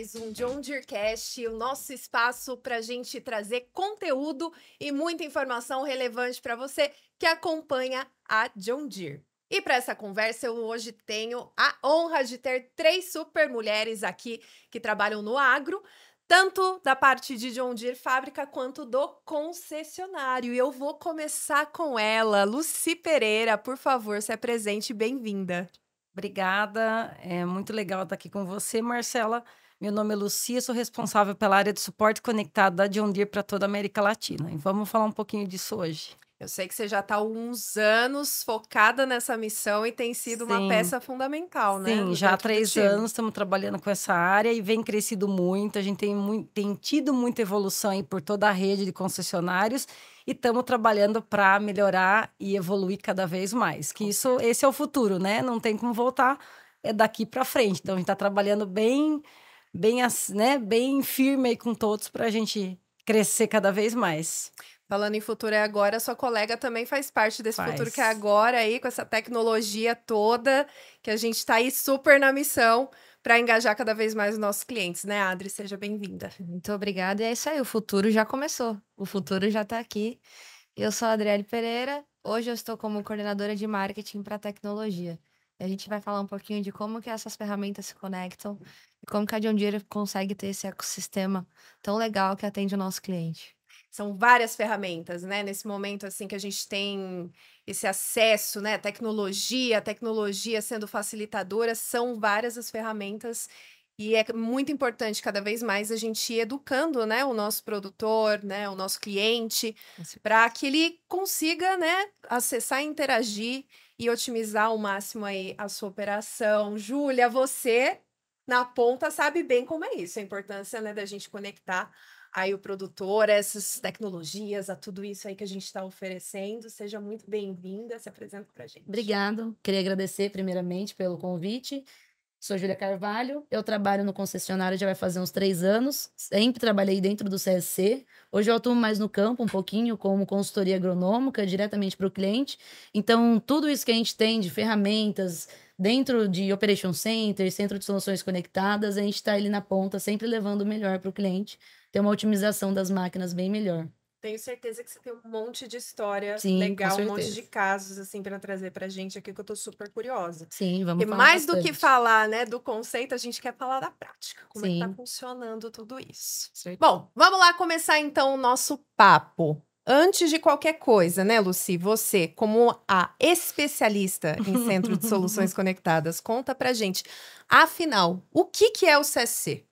mais um John Deerecast, o nosso espaço para a gente trazer conteúdo e muita informação relevante para você que acompanha a John Deere. E para essa conversa, eu hoje tenho a honra de ter três super mulheres aqui que trabalham no agro, tanto da parte de John Deere Fábrica quanto do concessionário. E eu vou começar com ela, Luci Pereira, por favor, se apresente, bem-vinda. Obrigada, é muito legal estar aqui com você, Marcela. Meu nome é Lucia, sou responsável pela área de suporte conectado da John Deere para toda a América Latina. E vamos falar um pouquinho disso hoje. Eu sei que você já está há uns anos focada nessa missão e tem sido Sim. uma peça fundamental, né? Sim, já há três anos estamos trabalhando com essa área e vem crescido muito. A gente tem, muito, tem tido muita evolução aí por toda a rede de concessionários e estamos trabalhando para melhorar e evoluir cada vez mais. Que isso, esse é o futuro, né? Não tem como voltar é daqui para frente. Então a gente está trabalhando bem bem, né, bem firme aí com todos para a gente crescer cada vez mais. Falando em futuro é agora, sua colega também faz parte desse faz. futuro que é agora aí, com essa tecnologia toda, que a gente está aí super na missão para engajar cada vez mais os nossos clientes, né, Adri? Seja bem-vinda. Muito obrigada. E é isso aí, o futuro já começou. O futuro já está aqui. Eu sou a Adriele Pereira. Hoje eu estou como coordenadora de marketing para tecnologia. A gente vai falar um pouquinho de como que essas ferramentas se conectam como que a John Deere consegue ter esse ecossistema tão legal que atende o nosso cliente? São várias ferramentas, né? Nesse momento, assim, que a gente tem esse acesso, né? Tecnologia, tecnologia sendo facilitadora, são várias as ferramentas e é muito importante cada vez mais a gente ir educando, né, o nosso produtor, né, o nosso cliente, para que ele consiga, né, acessar, interagir e otimizar ao máximo aí a sua operação. Júlia, você na ponta sabe bem como é isso, a importância né, da gente conectar aí o produtor, essas tecnologias, a tudo isso aí que a gente está oferecendo. Seja muito bem-vinda, se apresenta para a gente. Obrigado. Queria agradecer primeiramente pelo convite. Sou Júlia Carvalho, eu trabalho no concessionário já vai fazer uns três anos, sempre trabalhei dentro do CSC. Hoje eu atuo mais no campo um pouquinho, como consultoria agronômica, diretamente para o cliente. Então, tudo isso que a gente tem de ferramentas, dentro de Operation Center, Centro de Soluções Conectadas, a gente está ali na ponta, sempre levando o melhor para o cliente, ter uma otimização das máquinas bem melhor. Tenho certeza que você tem um monte de história Sim, legal, um monte de casos assim para trazer a gente aqui que eu tô super curiosa. Sim, vamos e falar. mais bastante. do que falar, né, do conceito, a gente quer falar da prática, como está é que tá funcionando tudo isso. Certo. Bom, vamos lá começar então o nosso papo. Antes de qualquer coisa, né, Luci? Você, como a especialista em Centro de Soluções Conectadas, conta pra gente. Afinal, o que, que é o CSC?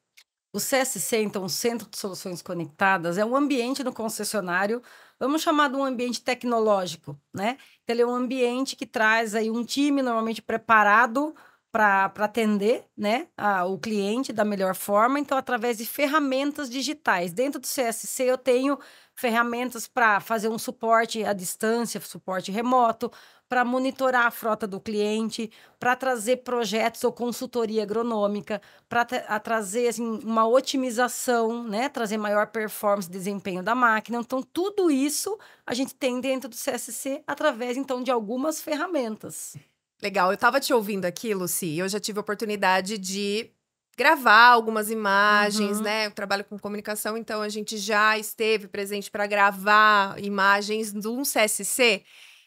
O CSC, então, o Centro de Soluções Conectadas, é um ambiente no concessionário, vamos chamar de um ambiente tecnológico, né? Então, ele é um ambiente que traz aí um time normalmente preparado para atender né, a, o cliente da melhor forma, então, através de ferramentas digitais. Dentro do CSC, eu tenho ferramentas para fazer um suporte à distância, suporte remoto, para monitorar a frota do cliente, para trazer projetos ou consultoria agronômica, para trazer assim, uma otimização, né? trazer maior performance, desempenho da máquina. Então, tudo isso a gente tem dentro do CSC através, então, de algumas ferramentas. Legal, eu estava te ouvindo aqui, Luci, eu já tive a oportunidade de gravar algumas imagens, uhum. né? Eu trabalho com comunicação, então a gente já esteve presente para gravar imagens de um CSC.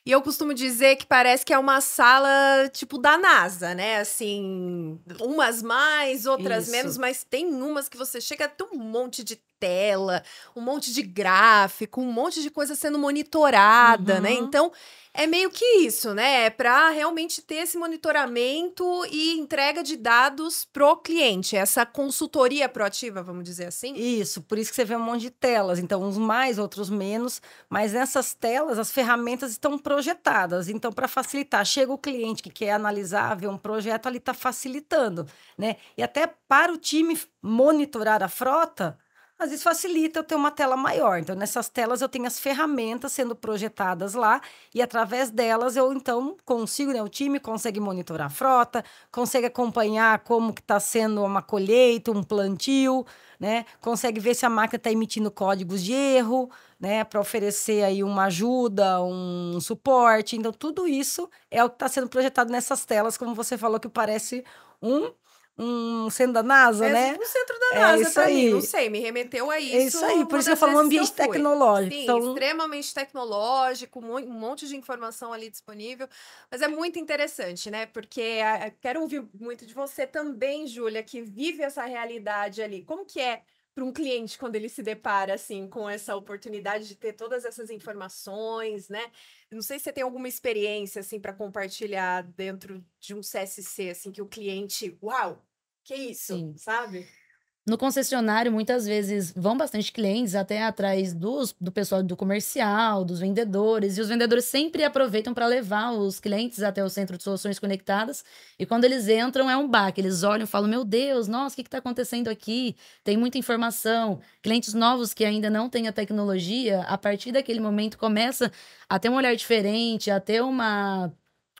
E eu costumo dizer que parece que é uma sala tipo da NASA, né? Assim, umas mais, outras Isso. menos, mas tem umas que você chega ter um monte de tela, um monte de gráfico, um monte de coisa sendo monitorada, né? uhum. né? Então, é meio que isso, né? É para realmente ter esse monitoramento e entrega de dados pro cliente, essa consultoria proativa, vamos dizer assim. Isso, por isso que você vê um monte de telas, então uns mais, outros menos, mas nessas telas as ferramentas estão projetadas, então para facilitar, chega o cliente que quer analisar, ver um projeto, ali está facilitando, né? E até para o time monitorar a frota, às vezes facilita eu ter uma tela maior. Então, nessas telas eu tenho as ferramentas sendo projetadas lá e através delas eu então consigo, né, o time consegue monitorar a frota, consegue acompanhar como que está sendo uma colheita, um plantio, né? Consegue ver se a máquina está emitindo códigos de erro, né, para oferecer aí uma ajuda, um suporte. Então, tudo isso é o que está sendo projetado nessas telas, como você falou que parece um um centro da NASA, é, né? Tipo um centro da é NASA, isso aí. Mim, não sei, me remeteu a é isso. É isso aí, por isso eu falo um ambiente tecnológico. Sim, então... extremamente tecnológico, um monte de informação ali disponível. Mas é muito interessante, né? Porque eh, eh, quero ouvir muito de você também, Júlia, que vive essa realidade ali. Como que é para um cliente quando ele se depara assim com essa oportunidade de ter todas essas informações, né? Não sei se você tem alguma experiência assim para compartilhar dentro de um CSC assim que o cliente, uau, que isso, Sim. sabe? No concessionário, muitas vezes vão bastante clientes até atrás dos, do pessoal do comercial, dos vendedores, e os vendedores sempre aproveitam para levar os clientes até o centro de soluções conectadas. E quando eles entram, é um baque. Eles olham e falam: Meu Deus, nossa, o que está acontecendo aqui? Tem muita informação. Clientes novos que ainda não têm a tecnologia, a partir daquele momento começa a ter um olhar diferente, a ter uma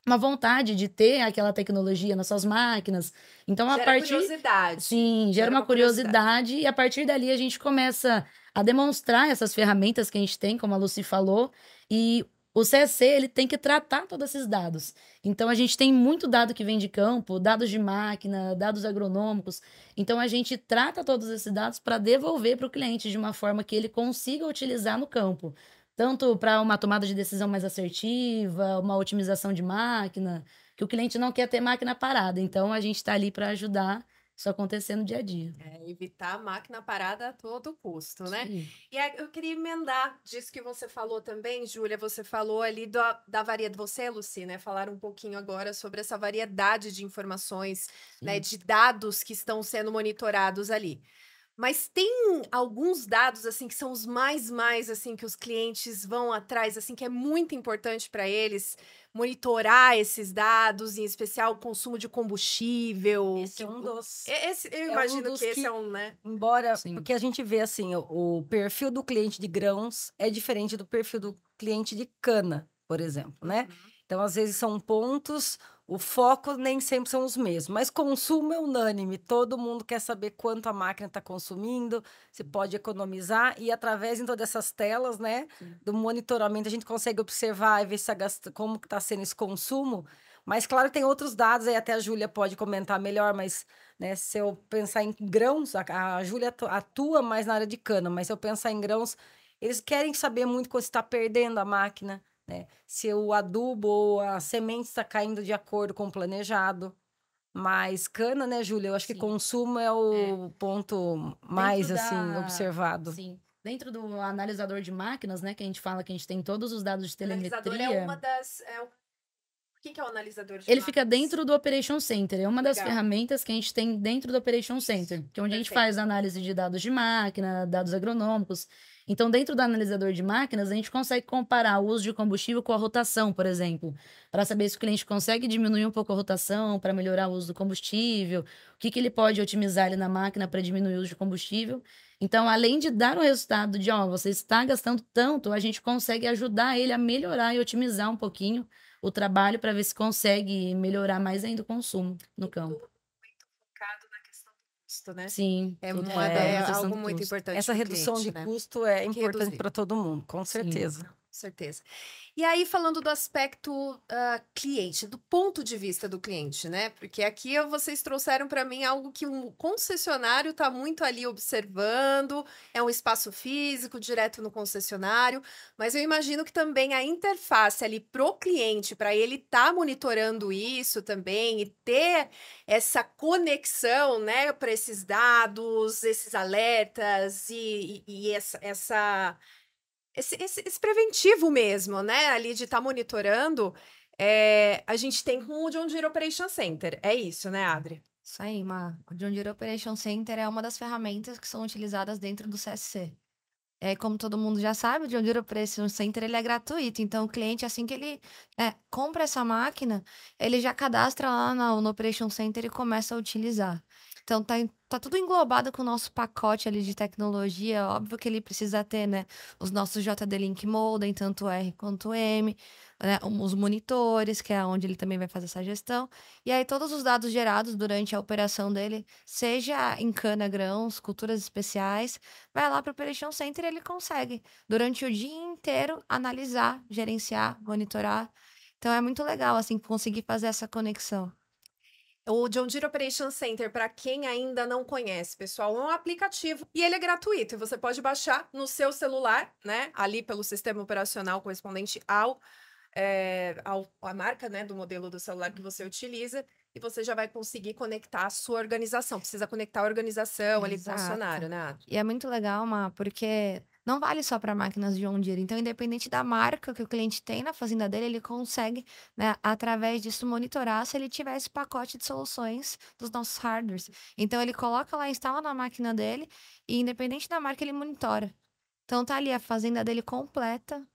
uma vontade de ter aquela tecnologia nas suas máquinas. Então gera a partir curiosidade. Sim, gera, gera uma, uma curiosidade, curiosidade e a partir dali a gente começa a demonstrar essas ferramentas que a gente tem, como a Lucy falou, e o CSC ele tem que tratar todos esses dados. Então a gente tem muito dado que vem de campo, dados de máquina, dados agronômicos. Então a gente trata todos esses dados para devolver para o cliente de uma forma que ele consiga utilizar no campo tanto para uma tomada de decisão mais assertiva, uma otimização de máquina, que o cliente não quer ter máquina parada. Então a gente está ali para ajudar isso acontecer no dia a dia. É, evitar máquina parada a todo custo, né? Sim. E eu queria emendar disso que você falou também, Júlia. Você falou ali do, da variedade, você, Luci, né? Falar um pouquinho agora sobre essa variedade de informações, né, Sim. né? De dados que estão sendo monitorados ali. Mas tem alguns dados assim que são os mais mais assim que os clientes vão atrás assim que é muito importante para eles monitorar esses dados, em especial o consumo de combustível. Esse é um dos. Esse, eu é imagino um que esse é um, né? Embora, Sim. porque a gente vê assim, o, o perfil do cliente de grãos é diferente do perfil do cliente de cana, por exemplo, né? Uhum. Então, às vezes são pontos o foco nem sempre são os mesmos, mas consumo é unânime. Todo mundo quer saber quanto a máquina está consumindo, se pode economizar e através então dessas telas, né, do monitoramento a gente consegue observar e ver se gasta, como está sendo esse consumo. Mas claro tem outros dados aí até a Júlia pode comentar melhor, mas né, se eu pensar em grãos, a, a Júlia atua mais na área de cana, mas se eu pensar em grãos, eles querem saber muito quando está perdendo a máquina né? Se o adubo ou a semente está caindo de acordo com o planejado. Mas cana, né, Júlia? Eu acho Sim. que consumo é o é. ponto mais, da... assim, observado. Sim. Dentro do analisador de máquinas, né, que a gente fala que a gente tem todos os dados de telemetria. O analisador é uma das... É o... que é o analisador de Ele máquinas? fica dentro do Operation Center. É uma Legal. das ferramentas que a gente tem dentro do Operation Center. Que é onde Perfeito. a gente faz análise de dados de máquina, dados agronômicos. Então, dentro do analisador de máquinas, a gente consegue comparar o uso de combustível com a rotação, por exemplo, para saber se o cliente consegue diminuir um pouco a rotação, para melhorar o uso do combustível, o que, que ele pode otimizar ali na máquina para diminuir o uso de combustível. Então, além de dar o resultado de, ó, você está gastando tanto, a gente consegue ajudar ele a melhorar e otimizar um pouquinho o trabalho para ver se consegue melhorar mais ainda o consumo no campo custo, né? Sim. É, uma, é, é algo muito importante. Essa redução cliente, de né? custo é importante para todo mundo, com certeza. Sim certeza. E aí, falando do aspecto uh, cliente, do ponto de vista do cliente, né? Porque aqui vocês trouxeram para mim algo que um concessionário está muito ali observando, é um espaço físico direto no concessionário, mas eu imagino que também a interface ali pro cliente, para ele estar tá monitorando isso também e ter essa conexão, né, para esses dados, esses alertas e, e, e essa, essa esse, esse, esse preventivo mesmo, né? Ali de estar tá monitorando, é, a gente tem com o John Deere Operation Center. É isso, né, Adri? Isso aí, Mar. O John Deere Operation Center é uma das ferramentas que são utilizadas dentro do CSC. É, como todo mundo já sabe, o John Deere Operation Center ele é gratuito. Então, o cliente, assim que ele é, compra essa máquina, ele já cadastra lá no, no Operation Center e começa a utilizar. Então tá, tá tudo englobado com o nosso pacote ali de tecnologia. Óbvio que ele precisa ter, né? Os nossos JD-Link modem, tanto R quanto M, né, os monitores, que é onde ele também vai fazer essa gestão. E aí todos os dados gerados durante a operação dele, seja em cana-grãos, culturas especiais, vai lá para o Operation Center e ele consegue, durante o dia inteiro, analisar, gerenciar, monitorar. Então é muito legal, assim, conseguir fazer essa conexão. O John Deere Operation Center, para quem ainda não conhece, pessoal, é um aplicativo e ele é gratuito. E você pode baixar no seu celular, né? Ali pelo sistema operacional correspondente ao, é, ao a marca, né, do modelo do celular que você utiliza. E você já vai conseguir conectar a sua organização. Precisa conectar a organização Exato. ali do funcionário, né? E é muito legal, Má, porque não vale só para máquinas John Deere. Então, independente da marca que o cliente tem na fazenda dele, ele consegue, né, através disso, monitorar se ele tiver esse pacote de soluções dos nossos hardwares. Então, ele coloca lá, instala na máquina dele e, independente da marca, ele monitora. Então, tá ali a fazenda dele completa,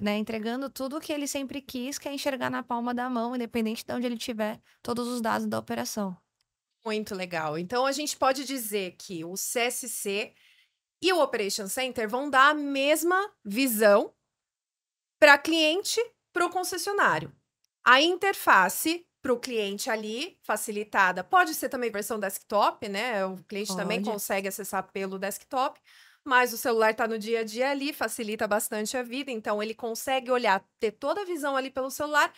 né, entregando tudo o que ele sempre quis, que é enxergar na palma da mão, independente de onde ele tiver, todos os dados da operação. Muito legal. Então, a gente pode dizer que o CSC e o Operation Center vão dar a mesma visão para cliente, para o concessionário. A interface para o cliente ali, facilitada, pode ser também versão desktop, né? O cliente pode. também consegue acessar pelo desktop, mas o celular está no dia a dia ali, facilita bastante a vida, então ele consegue olhar, ter toda a visão ali pelo celular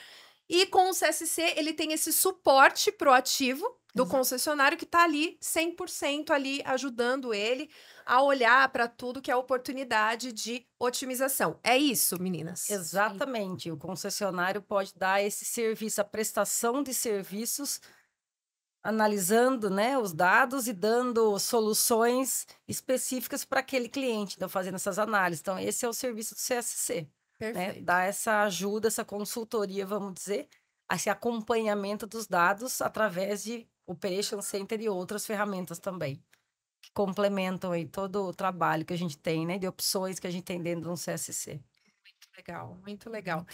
e com o CSC, ele tem esse suporte proativo do Exato. Uhum. concessionário que está ali 100% ali ajudando ele a olhar para tudo que é oportunidade de otimização. É isso, meninas. Exatamente. O concessionário pode dar esse serviço, a prestação de serviços analisando né, os dados e dando soluções específicas para aquele cliente, então fazendo essas análises. Então, esse é o serviço do CSC. Né? Dar essa ajuda, essa consultoria, vamos dizer, esse acompanhamento dos dados através de Operation Center e outras ferramentas também, que complementam aí todo o trabalho que a gente tem, né? De opções que a gente tem dentro de um CSC. Muito legal, muito legal.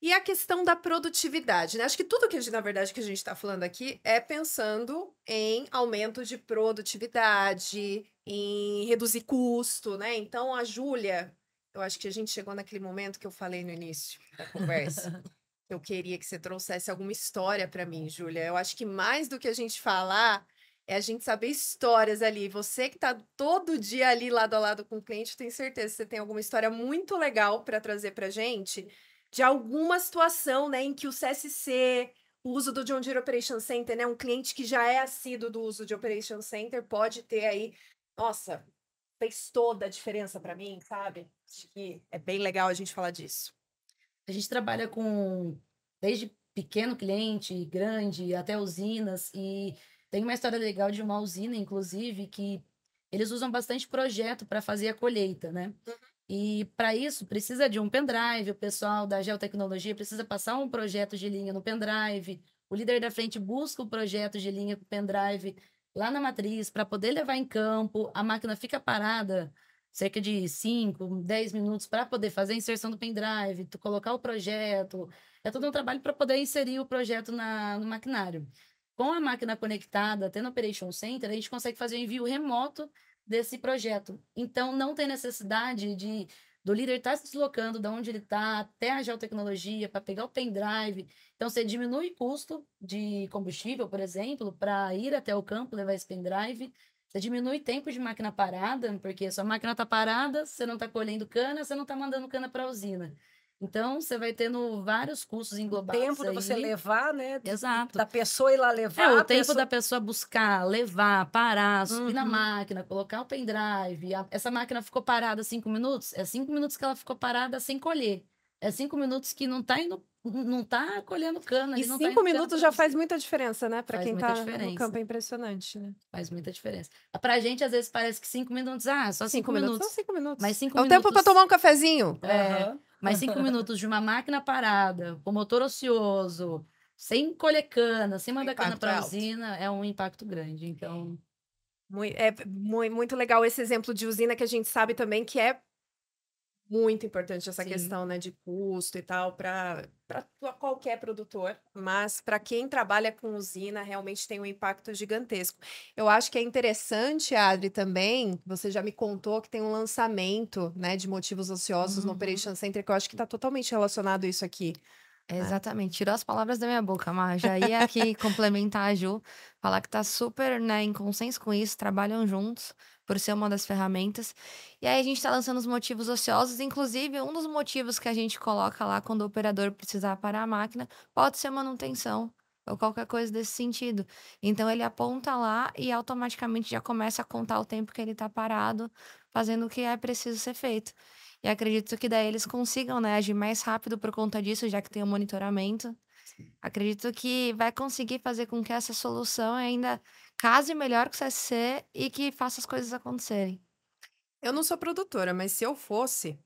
E a questão da produtividade, né? Acho que tudo que a gente, na verdade, que a gente está falando aqui é pensando em aumento de produtividade, em reduzir custo, né? Então, a Júlia, eu acho que a gente chegou naquele momento que eu falei no início da conversa. eu queria que você trouxesse alguma história para mim, Júlia. Eu acho que mais do que a gente falar é a gente saber histórias ali. Você que está todo dia ali lado a lado com o cliente, tenho certeza que você tem alguma história muito legal para trazer para gente de alguma situação, né, em que o CSC, o uso do John Deere Operation Center, né, um cliente que já é assíduo do uso de Operation Center pode ter aí, nossa, fez toda a diferença para mim, sabe? Acho que é bem legal a gente falar disso. A gente trabalha com desde pequeno cliente, grande, até usinas e tem uma história legal de uma usina, inclusive, que eles usam bastante projeto para fazer a colheita, né? Uhum. E para isso precisa de um pendrive, o pessoal da geotecnologia precisa passar um projeto de linha no pendrive, o líder da frente busca o projeto de linha com o pendrive lá na matriz para poder levar em campo. A máquina fica parada cerca de 5, 10 minutos para poder fazer a inserção do pendrive, tu colocar o projeto. É todo um trabalho para poder inserir o projeto na, no maquinário. Com a máquina conectada, tendo Operation Center, a gente consegue fazer o envio remoto desse projeto. Então, não tem necessidade de do líder estar tá se deslocando de onde ele está até a geotecnologia para pegar o pendrive. Então, você diminui o custo de combustível, por exemplo, para ir até o campo levar esse pendrive. Você diminui tempo de máquina parada, porque sua máquina está parada, você não está colhendo cana, você não está mandando cana para a usina. Então, você vai tendo vários cursos englobados. O tempo aí. de você levar, né? Exato. Da pessoa ir lá é, levar. É, o tempo pessoa... da pessoa buscar, levar, parar, subir uhum. na máquina, colocar o pendrive. A... Essa máquina ficou parada cinco minutos? É cinco minutos que ela ficou parada sem colher. É cinco minutos que não está indo não tá colhendo cana. E tá cinco tá minutos já faz muita diferença, né? Para quem tá diferença. no campo é impressionante, né? Faz muita diferença. Ah, pra gente, às vezes, parece que cinco minutos, ah, só cinco, cinco minutos. minutos. Só cinco minutos. Mas cinco é o tempo para tomar um cafezinho. É. Uhum. Mas cinco minutos de uma máquina parada, com motor ocioso, sem colher cana, sem mandar cana para a usina, é um impacto grande. Então. é muito legal esse exemplo de usina que a gente sabe também que é muito importante essa Sim. questão né, de custo e tal para qualquer produtor, mas para quem trabalha com usina realmente tem um impacto gigantesco. Eu acho que é interessante, Adri, também, você já me contou que tem um lançamento né, de motivos ociosos uhum. no Operation Center, que eu acho que está totalmente relacionado isso aqui. É. Exatamente, tirou as palavras da minha boca, mas já ia aqui complementar a Ju, falar que tá super né, em consenso com isso, trabalham juntos por ser uma das ferramentas. E aí a gente está lançando os motivos ociosos, inclusive um dos motivos que a gente coloca lá quando o operador precisar parar a máquina pode ser manutenção ou qualquer coisa desse sentido. Então ele aponta lá e automaticamente já começa a contar o tempo que ele está parado, fazendo o que é preciso ser feito. E acredito que daí eles consigam né, agir mais rápido por conta disso, já que tem o monitoramento. Sim. Acredito que vai conseguir fazer com que essa solução ainda case melhor com o CSC e que faça as coisas acontecerem. Eu não sou produtora, mas se eu fosse,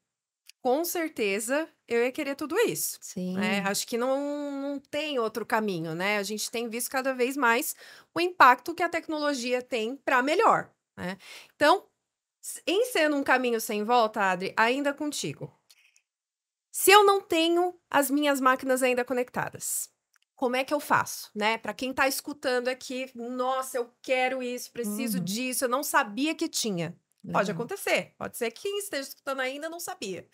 com certeza eu ia querer tudo isso. Né, Sim. Né? Acho que não, não tem outro caminho, né? A gente tem visto cada vez mais o impacto que a tecnologia tem para melhor. Né? Então, em sendo um caminho sem volta, Adri, ainda contigo. Se eu não tenho as minhas máquinas ainda conectadas, como é que eu faço, né? Para quem está escutando aqui, nossa, eu quero isso, preciso uhum. disso, eu não sabia que tinha. Pode acontecer. Pode ser que quem esteja escutando ainda não sabia.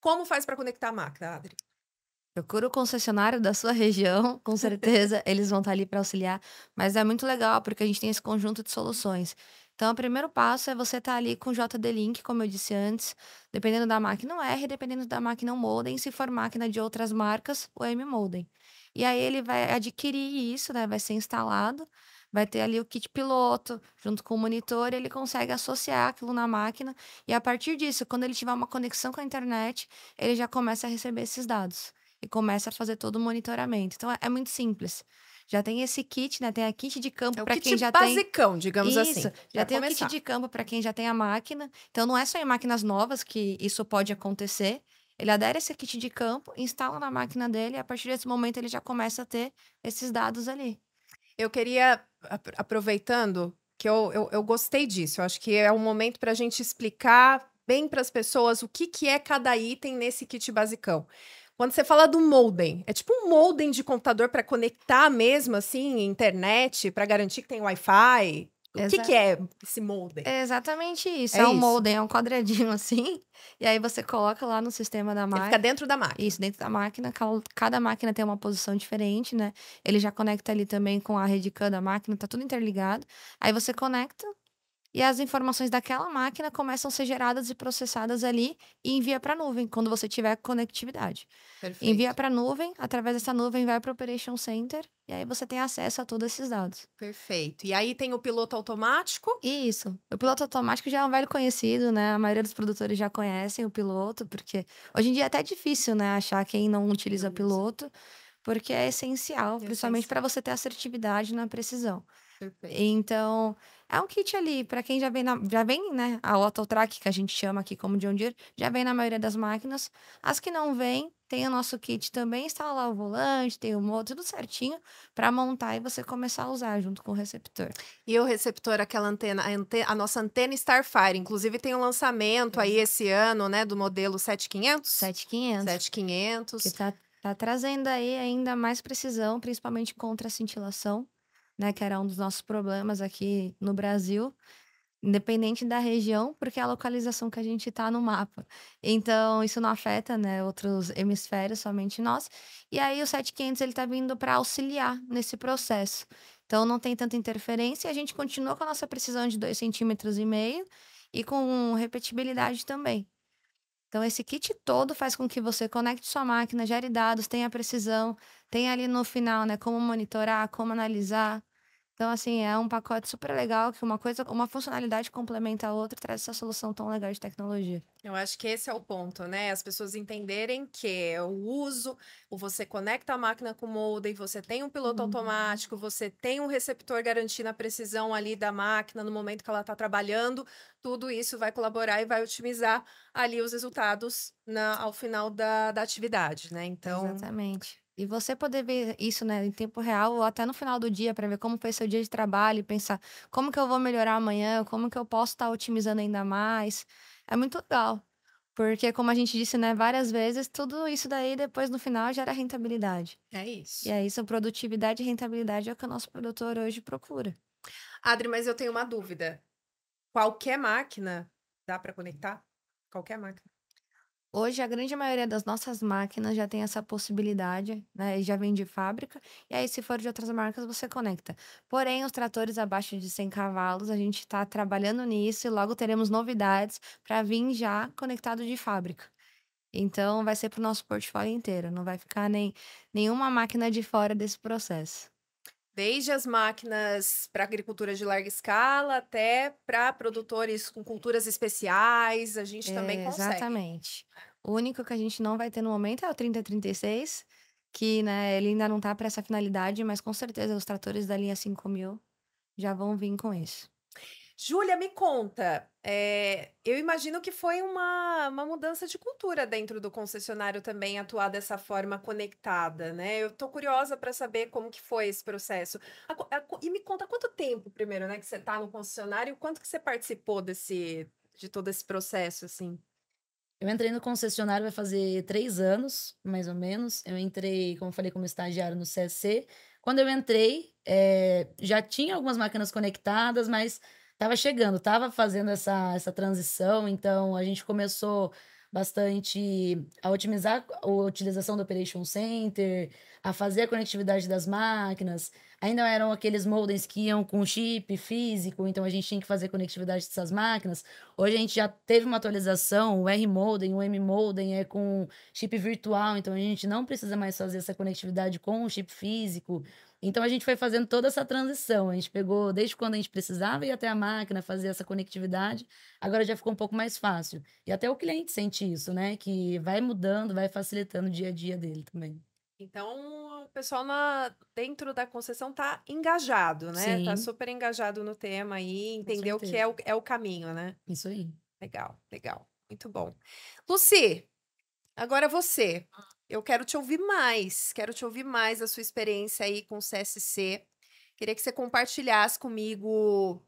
Como faz para conectar a máquina, Adri? Procura o concessionário da sua região, com certeza eles vão estar tá ali para auxiliar. Mas é muito legal, porque a gente tem esse conjunto de soluções. Então, o primeiro passo é você estar tá ali com o JD-Link, como eu disse antes, dependendo da máquina R, dependendo da máquina Molden, modem, se for máquina de outras marcas, o M-modem. E aí ele vai adquirir isso, né? Vai ser instalado vai ter ali o kit piloto, junto com o monitor, ele consegue associar aquilo na máquina. E a partir disso, quando ele tiver uma conexão com a internet, ele já começa a receber esses dados e começa a fazer todo o monitoramento. Então é, é muito simples. Já tem esse kit, né? Tem a kit de campo é para quem já basicão, tem. basicão, digamos assim, isso, assim. Já tem começar. o kit de campo para quem já tem a máquina. Então não é só em máquinas novas que isso pode acontecer. Ele adere esse kit de campo, instala na máquina dele e a partir desse momento ele já começa a ter esses dados ali. Eu queria aproveitando que eu, eu, eu gostei disso. Eu acho que é um momento para a gente explicar bem para as pessoas o que, que é cada item nesse kit basicão. Quando você fala do modem, é tipo um modem de computador para conectar mesmo assim, internet, para garantir que tem Wi-Fi? O que, que, é esse molde? É exatamente isso. É, é um molde, é um quadradinho assim. E aí você coloca lá no sistema da máquina. Ele fica dentro da máquina. Isso, dentro da máquina. Cada máquina tem uma posição diferente, né? Ele já conecta ali também com a rede CAN da máquina, tá tudo interligado. Aí você conecta, e as informações daquela máquina começam a ser geradas e processadas ali e envia para a nuvem, quando você tiver conectividade. Perfeito. Envia para a nuvem, através dessa nuvem vai para o Operation Center e aí você tem acesso a todos esses dados. Perfeito. E aí tem o piloto automático? Isso. O piloto automático já é um velho conhecido, né? A maioria dos produtores já conhecem o piloto, porque hoje em dia é até difícil, né, achar quem não utiliza piloto, porque é essencial, é principalmente para você ter assertividade na precisão. Perfeito. Então, é um kit ali, para quem já vem, na, já vem, né? A auto Track, que a gente chama aqui como John Deere, já vem na maioria das máquinas. As que não vêm, tem o nosso kit também, instala lá o volante, tem o motor, tudo certinho para montar e você começar a usar junto com o receptor. E o receptor, aquela antena, a, antena, a nossa antena Starfire, inclusive tem um lançamento aí esse ano, né, do modelo 7500? 7500. 7500. Que tá, tá trazendo aí ainda mais precisão, principalmente contra a cintilação né, que era um dos nossos problemas aqui no Brasil, independente da região, porque é a localização que a gente está no mapa. Então, isso não afeta, né, outros hemisférios, somente nós. E aí o 7500 ele tá vindo para auxiliar nesse processo. Então, não tem tanta interferência e a gente continua com a nossa precisão de 2,5 centímetros e meio e com repetibilidade também. Então, esse kit todo faz com que você conecte sua máquina, gere dados, tenha precisão, tenha ali no final, né, como monitorar, como analisar, então, assim, é um pacote super legal que uma coisa, uma funcionalidade complementa a outra e traz essa solução tão legal de tecnologia. Eu acho que esse é o ponto, né? As pessoas entenderem que é o uso, você conecta a máquina com o e você tem um piloto uhum. automático, você tem um receptor garantindo a precisão ali da máquina no momento que ela está trabalhando, tudo isso vai colaborar e vai otimizar ali os resultados na, ao final da, da atividade, né? Então. Exatamente. E você poder ver isso né, em tempo real ou até no final do dia para ver como foi seu dia de trabalho e pensar como que eu vou melhorar amanhã, como que eu posso estar tá otimizando ainda mais. É muito legal. Porque, como a gente disse né, várias vezes, tudo isso daí depois no final gera rentabilidade. É isso. E é isso, produtividade e rentabilidade é o que o nosso produtor hoje procura. Adri, mas eu tenho uma dúvida. Qualquer máquina dá para conectar? Qualquer máquina. Hoje, a grande maioria das nossas máquinas já tem essa possibilidade, né? Já vem de fábrica. E aí, se for de outras marcas, você conecta. Porém, os tratores abaixo de 100 cavalos, a gente está trabalhando nisso e logo teremos novidades para vir já conectado de fábrica. Então, vai ser para o nosso portfólio inteiro. Não vai ficar nem, nenhuma máquina de fora desse processo. Desde as máquinas para agricultura de larga escala até para produtores com culturas especiais, a gente é, também consegue. Exatamente. O único que a gente não vai ter no momento é o 3036, que né, ele ainda não está para essa finalidade, mas com certeza os tratores da linha 5000 já vão vir com isso. Júlia, me conta. É, eu imagino que foi uma, uma mudança de cultura dentro do concessionário também atuar dessa forma conectada, né? Eu tô curiosa para saber como que foi esse processo. A, a, e me conta quanto tempo primeiro, né, que você tá no concessionário, quanto que você participou desse de todo esse processo, assim? Eu entrei no concessionário vai fazer três anos, mais ou menos. Eu entrei, como eu falei, como estagiário no CSC. Quando eu entrei, é, já tinha algumas máquinas conectadas, mas estava chegando, estava fazendo essa, essa transição, então a gente começou bastante a otimizar a utilização do Operation Center, a fazer a conectividade das máquinas. Ainda eram aqueles modems que iam com chip físico, então a gente tinha que fazer conectividade dessas máquinas. Hoje a gente já teve uma atualização, o R modem, o M modem é com chip virtual, então a gente não precisa mais fazer essa conectividade com o chip físico. Então a gente foi fazendo toda essa transição. A gente pegou desde quando a gente precisava ir até a máquina, fazer essa conectividade. Agora já ficou um pouco mais fácil. E até o cliente sente isso, né? Que vai mudando, vai facilitando o dia a dia dele também. Então, o pessoal na, dentro da concessão tá engajado, né? Está Tá super engajado no tema aí, entendeu que é o, é o caminho, né? Isso aí. Legal, legal. Muito bom. Luci, agora você. Eu quero te ouvir mais, quero te ouvir mais da sua experiência aí com o CSC. Queria que você compartilhasse comigo,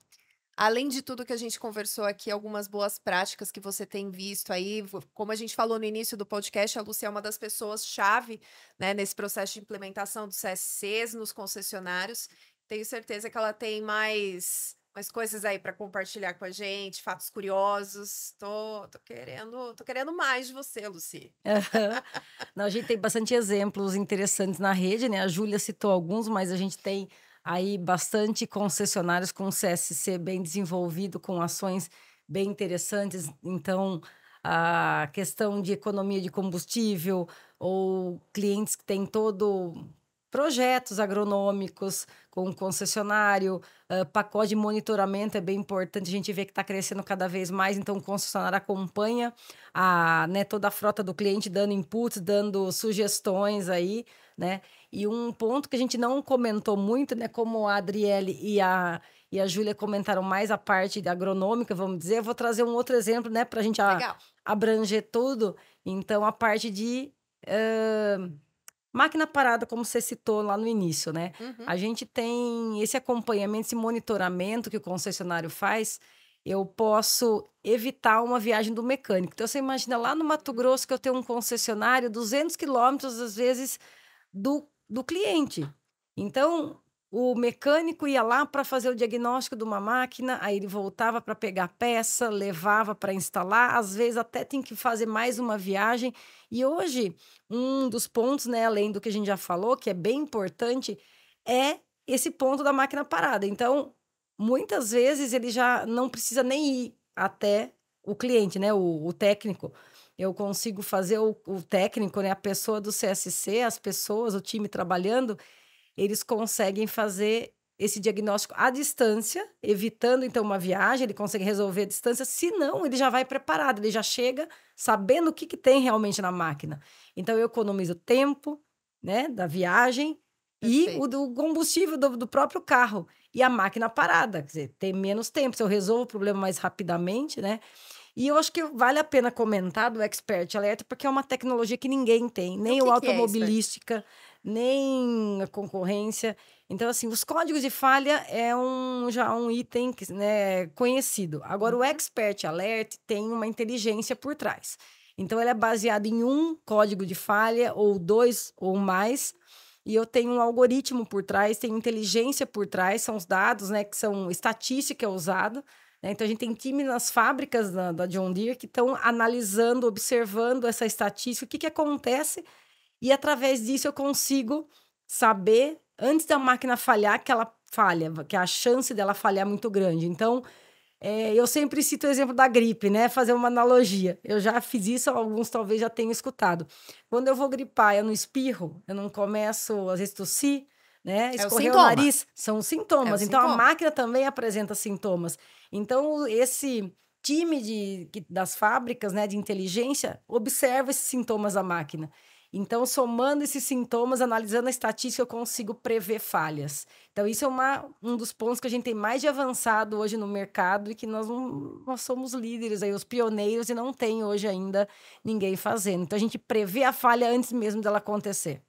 além de tudo que a gente conversou aqui, algumas boas práticas que você tem visto aí. Como a gente falou no início do podcast, a Lúcia é uma das pessoas-chave né, nesse processo de implementação dos CSCs nos concessionários. Tenho certeza que ela tem mais coisas aí para compartilhar com a gente, fatos curiosos. Tô, tô querendo, tô querendo mais de você, Luci. Não, a gente tem bastante exemplos interessantes na rede, né? A Júlia citou alguns, mas a gente tem aí bastante concessionários com CSC bem desenvolvido, com ações bem interessantes. Então, a questão de economia de combustível ou clientes que têm todo projetos agronômicos com concessionário, uh, pacote de monitoramento é bem importante, a gente vê que está crescendo cada vez mais, então o concessionário acompanha a, né, toda a frota do cliente, dando inputs, dando sugestões aí, né? E um ponto que a gente não comentou muito, né, como a Adriele e a, e a Júlia comentaram mais a parte agronômica, vamos dizer, eu vou trazer um outro exemplo, né, para a gente abranger tudo, então a parte de... Uh, Máquina parada, como você citou lá no início, né? Uhum. A gente tem esse acompanhamento, esse monitoramento que o concessionário faz. Eu posso evitar uma viagem do mecânico. Então, você imagina lá no Mato uhum. Grosso que eu tenho um concessionário 200 quilômetros, às vezes, do, do cliente. Então, o mecânico ia lá para fazer o diagnóstico de uma máquina, aí ele voltava para pegar a peça, levava para instalar, às vezes até tem que fazer mais uma viagem. E hoje, um dos pontos, né, além do que a gente já falou, que é bem importante, é esse ponto da máquina parada. Então, muitas vezes ele já não precisa nem ir até o cliente, né, o, o técnico. Eu consigo fazer o, o técnico, né, a pessoa do CSC, as pessoas, o time trabalhando, eles conseguem fazer esse diagnóstico à distância, evitando então uma viagem, ele consegue resolver a distância, se não, ele já vai preparado, ele já chega sabendo o que, que tem realmente na máquina. Então eu economizo tempo né, da viagem Perfeito. e o do combustível do, do, próprio carro e a máquina parada, quer dizer, tem menos tempo, se eu resolvo o problema mais rapidamente, né? E eu acho que vale a pena comentar do Expert Alerta, porque é uma tecnologia que ninguém tem, nem o, que o automobilística. Que é nem a concorrência. Então, assim, os códigos de falha é um, já um item né, conhecido. Agora, o uhum. Expert Alert tem uma inteligência por trás. Então, ele é baseado em um código de falha, ou dois ou mais, e eu tenho um algoritmo por trás, tenho inteligência por trás, são os dados, né, que são estatística é usado. Né? Então a gente tem time nas fábricas da, da John Deere que estão analisando, observando essa estatística, o que, que acontece e através disso eu consigo saber, antes da máquina falhar, que ela falha, que a chance dela falhar é muito grande. Então, é, eu sempre cito o exemplo da gripe, né? Fazer uma analogia. Eu já fiz isso, alguns talvez já tenham escutado. Quando eu vou gripar, eu não espirro, eu não começo, às vezes tossi, né? Escorrer é o, o, nariz. São sintomas. É então sintoma. a máquina também apresenta sintomas. Então, esse time de, das fábricas né, de inteligência observa esses sintomas da máquina. Então, somando esses sintomas, analisando a estatística, eu consigo prever falhas. Então, isso é uma, um dos pontos que a gente tem mais de avançado hoje no mercado e que nós, nós somos líderes aí, os pioneiros, e não tem hoje ainda ninguém fazendo. Então, a gente prevê a falha antes mesmo dela acontecer.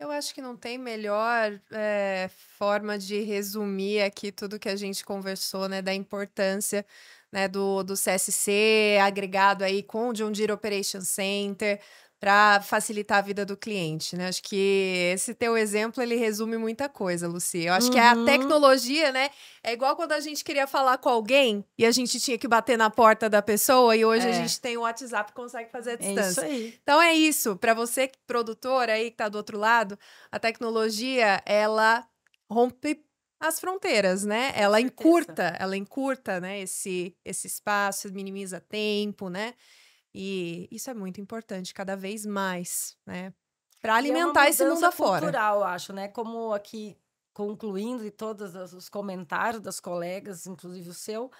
Eu acho que não tem melhor é, forma de resumir aqui tudo que a gente conversou, né? Da importância né, do, do CSC agregado aí com o John Deere Operation Center, para facilitar a vida do cliente, né? Acho que esse teu exemplo ele resume muita coisa, Luci. Eu acho uhum. que a uhum. tecnologia, né? É igual quando a gente queria falar com alguém e a gente tinha que bater na porta da pessoa e hoje é. a gente tem o WhatsApp consegue fazer a distância. É isso aí. Então é isso. Para você é produtor aí que tá do outro lado, a tecnologia ela rompe as fronteiras, né? Ela encurta, ela encurta, né? Esse esse espaço, minimiza tempo, né? E isso é muito importante cada vez mais, né? Para é alimentar é esse mundo afora. cultural, acho, né? Como aqui concluindo e todos os comentários das colegas, inclusive o seu,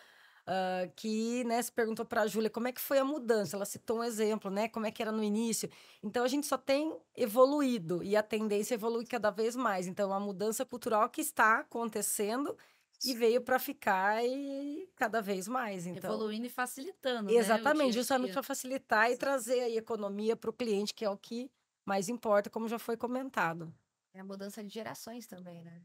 Uh, que né, se perguntou para a Júlia como é que foi a mudança. Ela citou um exemplo, né? Como é que era no início. Então a gente só tem evoluído e a tendência evolui cada vez mais. Então a mudança cultural que está acontecendo e veio para ficar e cada vez mais. Então. Evoluindo e facilitando. Né, Exatamente, né? justamente para facilitar e Sim. trazer a economia para o cliente, que é o que mais importa, como já foi comentado. É a mudança de gerações também, né?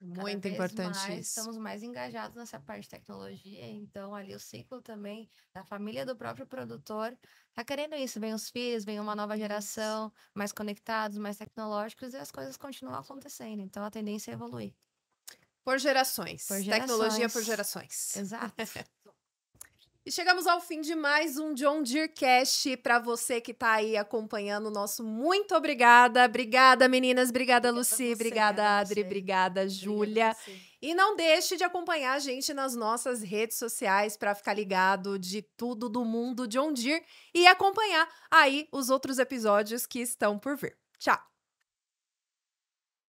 Cada Muito importante mais, isso. Estamos mais engajados nessa parte de tecnologia, então ali o ciclo também da família do próprio produtor tá querendo isso. Vem os filhos, vem uma nova geração, mais conectados, mais tecnológicos e as coisas continuam acontecendo. Então a tendência é evoluir. Por gerações. por gerações. Tecnologia por gerações. Exato. e chegamos ao fim de mais um John Deere Cash. Para você que está aí acompanhando o nosso, muito obrigada. Obrigada, meninas. Obrigada, Luci, você, Obrigada, Adri. Obrigada, Júlia. E não deixe de acompanhar a gente nas nossas redes sociais para ficar ligado de tudo do mundo John Deere e acompanhar aí os outros episódios que estão por vir. Tchau!